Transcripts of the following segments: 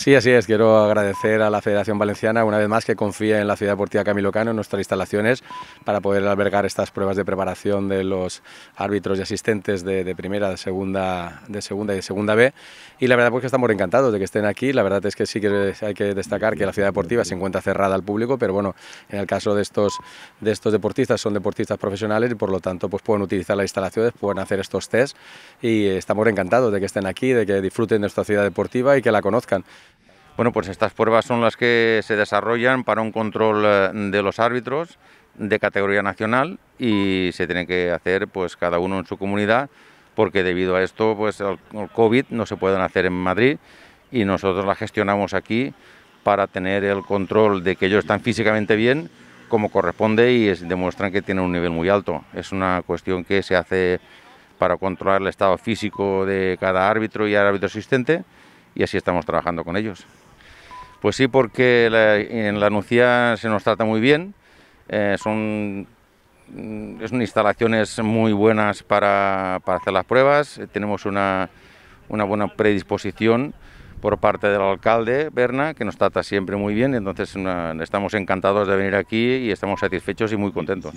Sí, así es. Quiero agradecer a la Federación Valenciana una vez más que confía en la Ciudad Deportiva Camilo Cano, en nuestras instalaciones, para poder albergar estas pruebas de preparación de los árbitros y asistentes de, primera, de segunda, de segunda y de segunda B. Y la verdad pues que estamos encantados de que estén aquí. La verdad es que sí que hay que destacar que la Ciudad Deportiva se encuentra cerrada al público, pero bueno, en el caso de estos, de estos deportistas son deportistas profesionales y por lo tanto pues pueden utilizar las instalaciones, pueden hacer estos tests y estamos encantados de que estén aquí, de que disfruten de nuestra ciudad deportiva y que la conozcan. Bueno, pues estas pruebas son las que se desarrollan para un control eh, de los árbitros de categoría nacional y se tienen que hacer pues cada uno en su comunidad porque debido a esto pues el COVID no se pueden hacer en Madrid y nosotros la gestionamos aquí para tener el control de que ellos están físicamente bien como corresponde y demuestran que tienen un nivel muy alto. Es una cuestión que se hace para controlar el estado físico de cada árbitro y árbitro asistente y así estamos trabajando con ellos. Pues sí, porque en la Nucía se nos trata muy bien, eh, mm, son, instalaciones muy buenas para, hacer las pruebas, eh, tenemos una, buena predisposición por parte del alcalde Berna, que nos trata siempre muy bien, entonces estamos encantados de venir aquí y estamos satisfechos y muy contentos.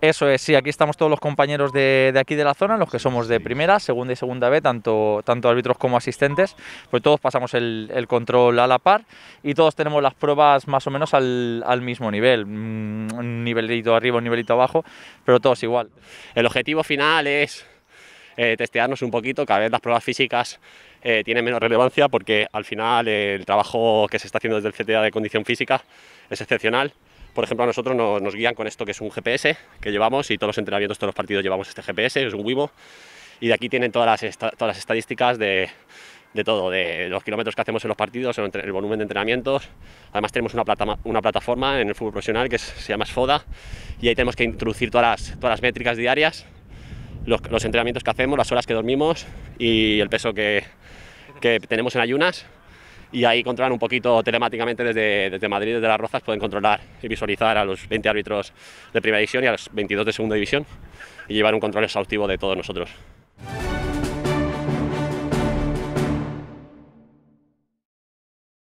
Eso es, sí, aquí estamos todos los compañeros de, aquí de la zona, los que somos de primera, segunda y segunda B, tanto, tanto árbitros como asistentes, pues todos pasamos el, control a la par y todos tenemos las pruebas más o menos al, mismo nivel, mm, un nivelito arriba, un nivelito abajo, pero todos igual. El objetivo final es eh, testearnos un poquito, cada vez las pruebas físicas eh, tienen menos relevancia porque al final el trabajo que se está haciendo desde el CTA de condición física es excepcional por ejemplo, a nosotros nos, guían con esto que es un GPS que llevamos y todos los entrenamientos, todos los partidos llevamos este GPS, es un WIBO. y de aquí tienen todas las, todas las estadísticas de, todo, de los kilómetros que hacemos en los partidos, el, volumen de entrenamientos. Además tenemos una, una plataforma en el fútbol profesional que se llama Sfoda y ahí tenemos que introducir todas las, todas las métricas diarias, los, entrenamientos que hacemos, las horas que dormimos y el peso que, que tenemos en ayunas y ahí controlan un poquito telemáticamente desde, Madrid, desde Las Rozas, pueden controlar y visualizar a los 20 árbitros de primera división y a los 22 de segunda división y llevar un control exhaustivo de todos nosotros.